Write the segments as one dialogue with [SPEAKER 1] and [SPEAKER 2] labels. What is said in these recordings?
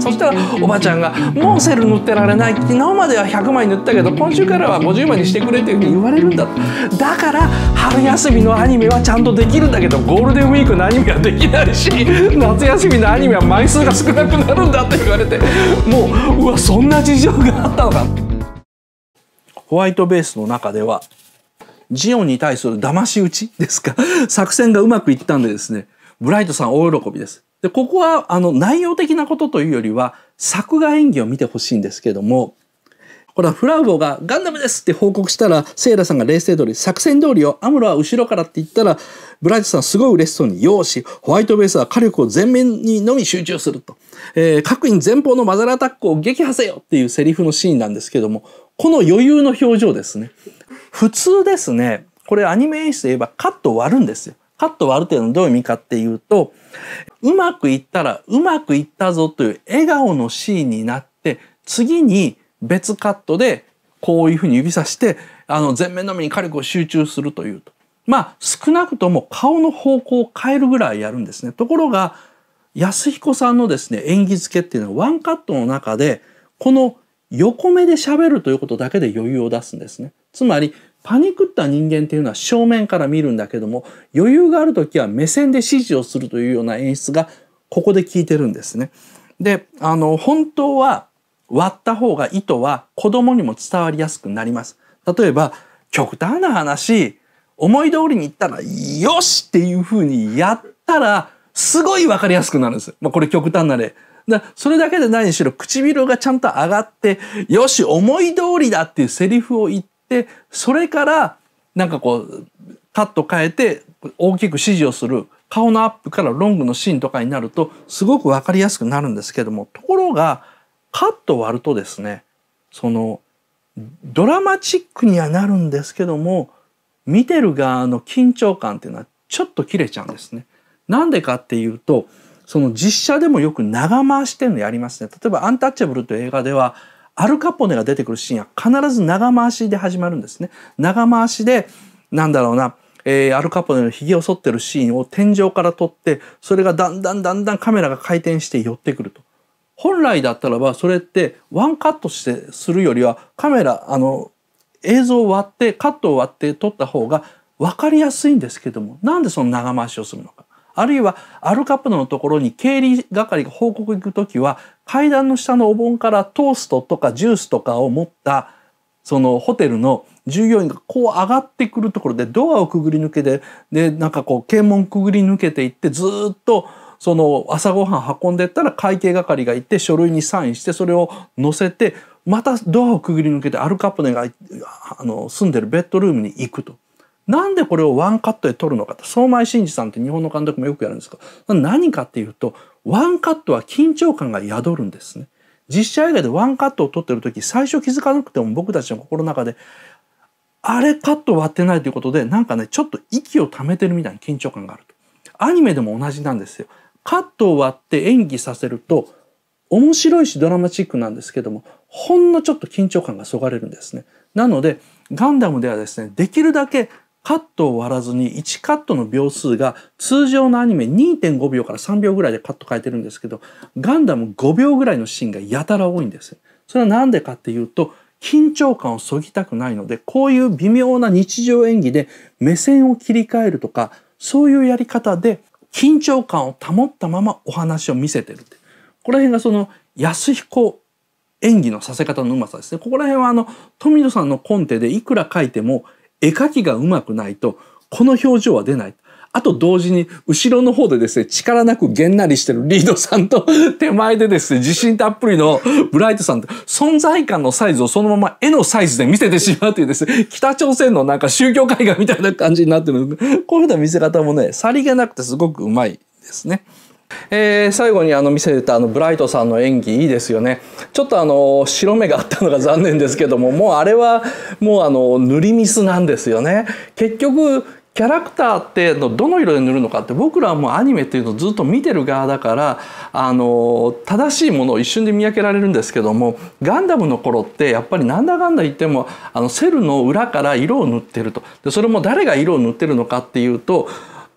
[SPEAKER 1] そしたらおばちゃんが「もうセル塗ってられない昨日までは100枚塗ったけど今週からは50枚にしてくれ」ていうふうに言われるんだだから春休みのアニメはちゃんとできるんだけどゴールデンウィークのアニメはできないし夏休みのアニメは枚数が少なくなるんだって言われてもううわそんな事情があったのかホワイトベースの中ではジオンに対する騙し討ちですか作戦がうまくいったんでですねブライトさん大喜びですでここはあの内容的なことというよりは作画演技を見てほしいんですけどもこれはフラウボが「ガンダムです!」って報告したらセイラさんが冷静通り作戦通りをアムロは後ろからって言ったらブラジさんすごい嬉しそうに「よしホワイトベースは火力を全面にのみ集中する」と「えー、各員前方のマザラアタックを撃破せよ!」っていうセリフのシーンなんですけどもこの余裕の表情ですね普通ですねこれアニメ演出で言えばカット割るんですよカットはある程度どういう意味かっていうと、うまくいったらうまくいったぞという笑顔のシーンになって、次に別カットでこういうふうに指さして、あの、前面の目に火力を集中するというと。まあ、少なくとも顔の方向を変えるぐらいやるんですね。ところが、安彦さんのですね、演技付けっていうのはワンカットの中で、この横目で喋るということだけで余裕を出すんですね。つまり、パニクった人間っていうのは正面から見るんだけども余裕がある時は目線で指示をするというような演出がここで効いてるんですね。であの本当は割った方が意図は子供にも伝わりやすくなります。例えば極端な話思い通りに行ったら「よし!」っていうふうにやったらすごい分かりやすくなるんです。まあ、これ極端な例。だそれだけで何しろ唇がちゃんと上がって「よし思い通りだ」っていうセリフを言っでそれからなんかこうカット変えて大きく指示をする顔のアップからロングのシーンとかになるとすごく分かりやすくなるんですけどもところがカット割るとですねそのドラマチックにはなるんですけども見てる側の緊張感っていうのはちょっと切れちゃうんですね。なんでかっていうとその実写でもよく長回しっていうのやりますね。例えば「アンタッチャブル」という映画ではアルカポネが出てくるシーンは必ず長回しで始まるんですね。長回しで、なんだろうな、えー、アルカポネの髭を剃ってるシーンを天井から撮って、それがだんだんだんだんカメラが回転して寄ってくると。本来だったらば、それってワンカットしてするよりは、カメラ、あの、映像を割って、カットを割って撮った方が分かりやすいんですけども、なんでその長回しをするのか。あるいはアルカプノのところに経理係が報告行くときは階段の下のお盆からトーストとかジュースとかを持ったそのホテルの従業員がこう上がってくるところでドアをくぐり抜けてでなんかこう検問くぐり抜けていってずっとその朝ごはん運んでったら会計係が行って書類にサインしてそれを載せてまたドアをくぐり抜けてアルカプネがあの住んでるベッドルームに行くと。なんでこれをワンカットで撮るのかって相井真二さんって日本の監督もよくやるんですど、何かっていうとワンカットは緊張感が宿るんですね。実写映画でワンカットを撮ってる時最初気づかなくても僕たちの心の中であれカット割ってないということでなんかねちょっと息を溜めてるみたいな緊張感があると。アニメでも同じなんですよ。カットを割って演技させると面白いしドラマチックなんですけどもほんのちょっと緊張感がそがれるんですね。なのでガンダムではですねできるだけカットを割らずに1カットの秒数が通常のアニメ2.5秒から3秒ぐらいでカット変えてるんですけどガンダム5秒ぐらいのシーンがやたら多いんですそれは何でかっていうと緊張感をそぎたくないのでこういう微妙な日常演技で目線を切り替えるとかそういうやり方で緊張感を保ったままお話を見せてるってこら辺がその安彦演技のさせ方のうまさですねここら辺はあの富野さんのコンテでいくら書いても絵描きがうまくないとこの表情は出ない。あと同時に後ろの方でですね、力なくげんなりしてるリードさんと 手前でですね、自信たっぷりのブライトさんと存在感のサイズをそのまま絵のサイズで見せてしまうというですね、北朝鮮のなんか宗教絵画みたいな感じになってる。こういうふうな見せ方もね、さりげなくてすごくうまいですね。えー、最後にあの見せたあのブライトさんの演技いいですよねちょっとあの白目があったのが残念ですけどももうあれはもうあの塗りミスなんですよね結局キャラクターってどの色で塗るのかって僕らはもうアニメっていうのをずっと見てる側だからあの正しいものを一瞬で見分けられるんですけどもガンダムの頃ってやっぱりなんだかんだ言ってもあのセルの裏から色を塗ってるとでそれも誰が色を塗ってるのかっていうと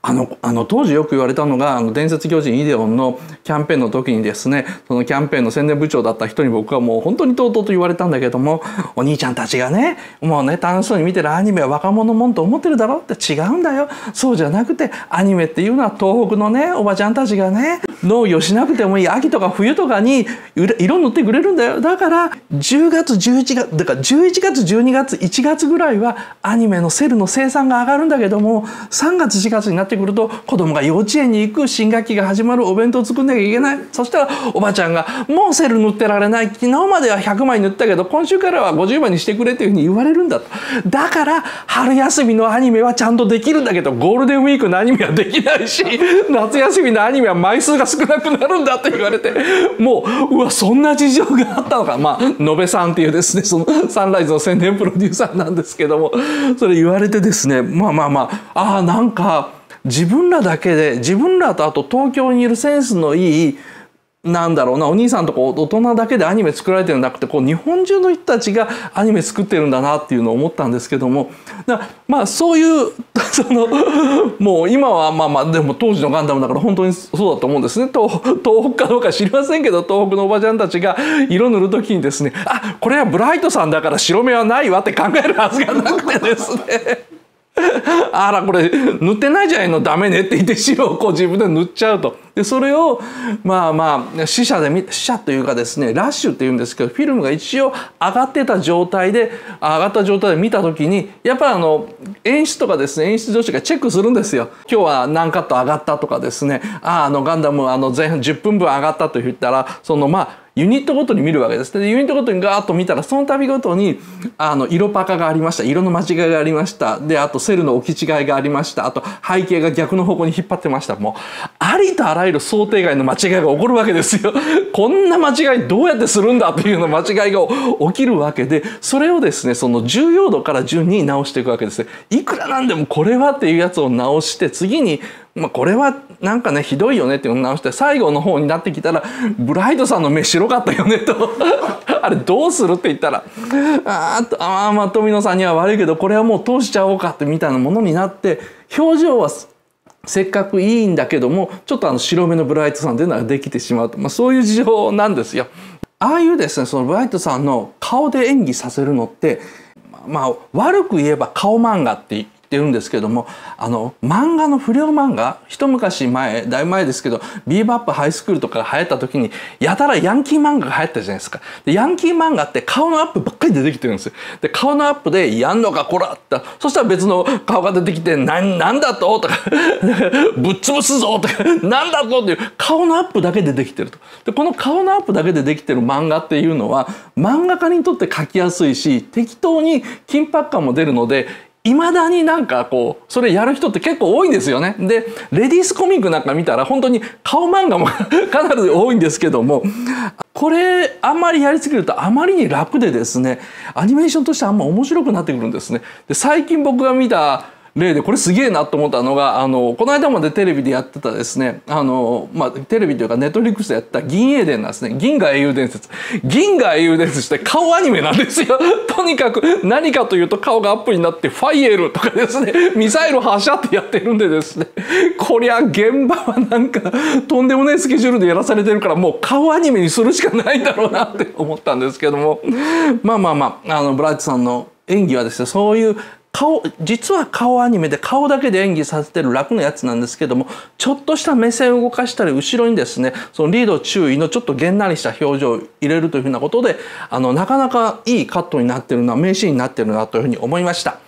[SPEAKER 1] あのあの当時よく言われたのがあの伝説巨人イデオンのキャンペーンの時にですねそのキャンペーンの宣伝部長だった人に僕はもう本当にとうとうと言われたんだけどもお兄ちゃんたちがねもうね楽しそうに見てるアニメは若者もんと思ってるだろって違うんだよそうじゃなくてアニメっていうのは東北のねおばちゃんたちがね農業しなくてもいい秋とか冬とかに色塗ってくれるんだよだから10月11月だから11月12月1月ぐらいはアニメのセルの生産が上がるんだけども3月4月になってくると子供が幼稚園に行く新学期が始まるお弁当作んなきゃいけないそしたらおばちゃんが「もうセル塗ってられない昨日までは100枚塗ったけど今週からは50枚にしてくれ」というふうに言われるんだと。だから春休みのアニメはちゃんとできるんだけどゴールデンウィークのアニメはできないし夏休みのアニメは枚数が少なくなるんだって言われてもううわそんな事情があったのかまあ野辺さんっていうですねそのサンライズの宣伝プロデューサーなんですけどもそれ言われてですねまあまあまああなんか自分らだけで自分らとあと東京にいるセンスのいいなんだろうなお兄さんとか大人だけでアニメ作られてるんじゃなくてこう日本中の人たちがアニメ作ってるんだなっていうのを思ったんですけどもだまあそういう そのもう今はまあまあでも当時のガンダムだから本当にそうだと思うんですね東東北かどうか知りませんけど東北のおばちゃんたちが色塗る時にですねあこれはブライトさんだから白目はないわって考えるはずがなくてですね あらこれ塗ってないじゃないのダメねって言って塩をこう自分で塗っちゃうとでそれをまあまあ死者で死者というかですねラッシュっていうんですけどフィルムが一応上がってた状態で上がった状態で見た時にやっぱあの演出とかですね演出女子がチェックするんですよ今日は何カット上がったとかですねああのガンダムあの前半10分分上がったと言ったらそのまあユニットごとに見るわけです。で、ユニットごとにガーッと見たら、その度ごとに、あの、色パカがありました。色の間違いがありました。で、あとセルの置き違いがありました。あと背景が逆の方向に引っ張ってました。もう、ありとあらゆる想定外の間違いが起こるわけですよ。こんな間違いどうやってするんだというような間違いが起きるわけで、それをですね、その重要度から順に直していくわけですいくらなんでもこれはっていうやつを直して、次に、まあ、これはなんかねひどいよねっていのを直して最後の方になってきたらブライトさんの目白かったよねと あれどうするって言ったらああまあ富野さんには悪いけどこれはもう通しちゃおうかってみたいなものになって表情はせっかくいいんだけどもちょっとあの白目のブライトさんっていうのはできてしまうと、まあ、そういう事情なんですよ。ああいうですねそのブライトさんの顔で演技させるのってまあ悪く言えば顔漫画ってって言うんですけどもあの漫画の不良漫画一昔前大前ですけどビーバップハイスクールとかが流行った時にやたらヤンキー漫画が流行ったじゃないですかでヤンキー漫画って顔のアップばっかり出てきてるんですよで顔のアップで「やんのかこら!」ってそしたら別の顔が出てきて「ななんだと?」とか「ぶっ潰すぞ!」とか「なんだと?」っていう顔のアップだけでできてるとでこの顔のアップだけでできてる漫画っていうのは漫画家にとって描きやすいし適当に緊迫感も出るのでいまだになんかこうそれやる人って結構多いんですよね。でレディースコミックなんか見たら本当に顔漫画も かなり多いんですけどもこれあんまりやりすぎるとあまりに楽でですねアニメーションとしてあんま面白くなってくるんですね。で最近僕が見た例でこれすげえなと思ったのがあのこの間までテレビでやってたですねあの、まあ、テレビというかネットリックスでやった「銀英伝」なんですね「銀河英雄伝説」「銀河英雄伝説」って顔アニメなんですよ とにかく何かというと顔がアップになって「ファイエル」とかですねミサイル発射ってやってるんでですねこりゃ現場はなんかとんでもないスケジュールでやらされてるからもう顔アニメにするしかないだろうなって思ったんですけどもまあまあまああのブラッチさんの演技はですねそういう顔、実は顔アニメで顔だけで演技させてる楽なやつなんですけども、ちょっとした目線を動かしたり、後ろにですね、そのリード注意のちょっとげんなりした表情を入れるというふうなことで、あの、なかなかいいカットになってるな、名シーンになってるなというふうに思いました。